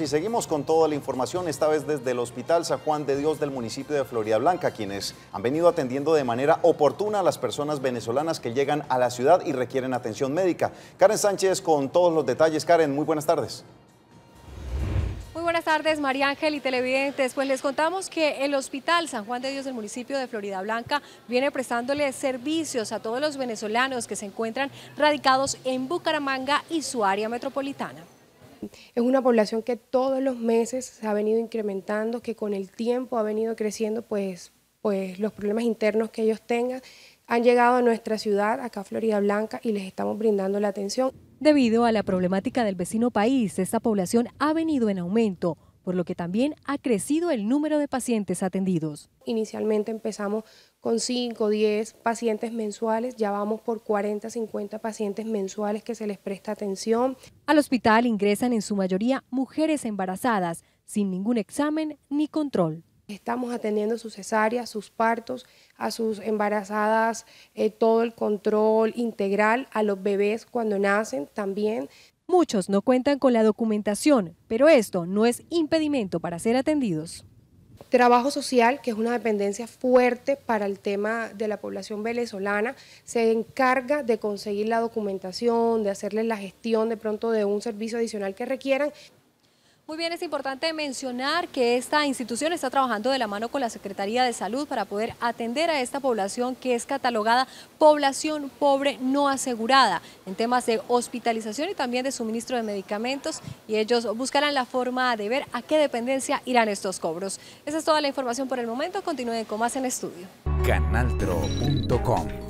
Y seguimos con toda la información, esta vez desde el Hospital San Juan de Dios del municipio de Florida Blanca, quienes han venido atendiendo de manera oportuna a las personas venezolanas que llegan a la ciudad y requieren atención médica. Karen Sánchez con todos los detalles. Karen, muy buenas tardes. Muy buenas tardes, María Ángel y televidentes. Pues les contamos que el Hospital San Juan de Dios del municipio de Florida Blanca viene prestándole servicios a todos los venezolanos que se encuentran radicados en Bucaramanga y su área metropolitana. Es una población que todos los meses se ha venido incrementando, que con el tiempo ha venido creciendo, pues, pues los problemas internos que ellos tengan han llegado a nuestra ciudad, acá Florida Blanca, y les estamos brindando la atención. Debido a la problemática del vecino país, esta población ha venido en aumento por lo que también ha crecido el número de pacientes atendidos. Inicialmente empezamos con 5, 10 pacientes mensuales, ya vamos por 40, 50 pacientes mensuales que se les presta atención. Al hospital ingresan en su mayoría mujeres embarazadas, sin ningún examen ni control. Estamos atendiendo sus cesáreas, sus partos, a sus embarazadas, eh, todo el control integral, a los bebés cuando nacen también. Muchos no cuentan con la documentación, pero esto no es impedimento para ser atendidos. Trabajo social, que es una dependencia fuerte para el tema de la población venezolana, se encarga de conseguir la documentación, de hacerles la gestión de pronto de un servicio adicional que requieran. Muy bien, es importante mencionar que esta institución está trabajando de la mano con la Secretaría de Salud para poder atender a esta población que es catalogada población pobre no asegurada en temas de hospitalización y también de suministro de medicamentos y ellos buscarán la forma de ver a qué dependencia irán estos cobros. Esa es toda la información por el momento, continúen con más en estudio. Canaltro.com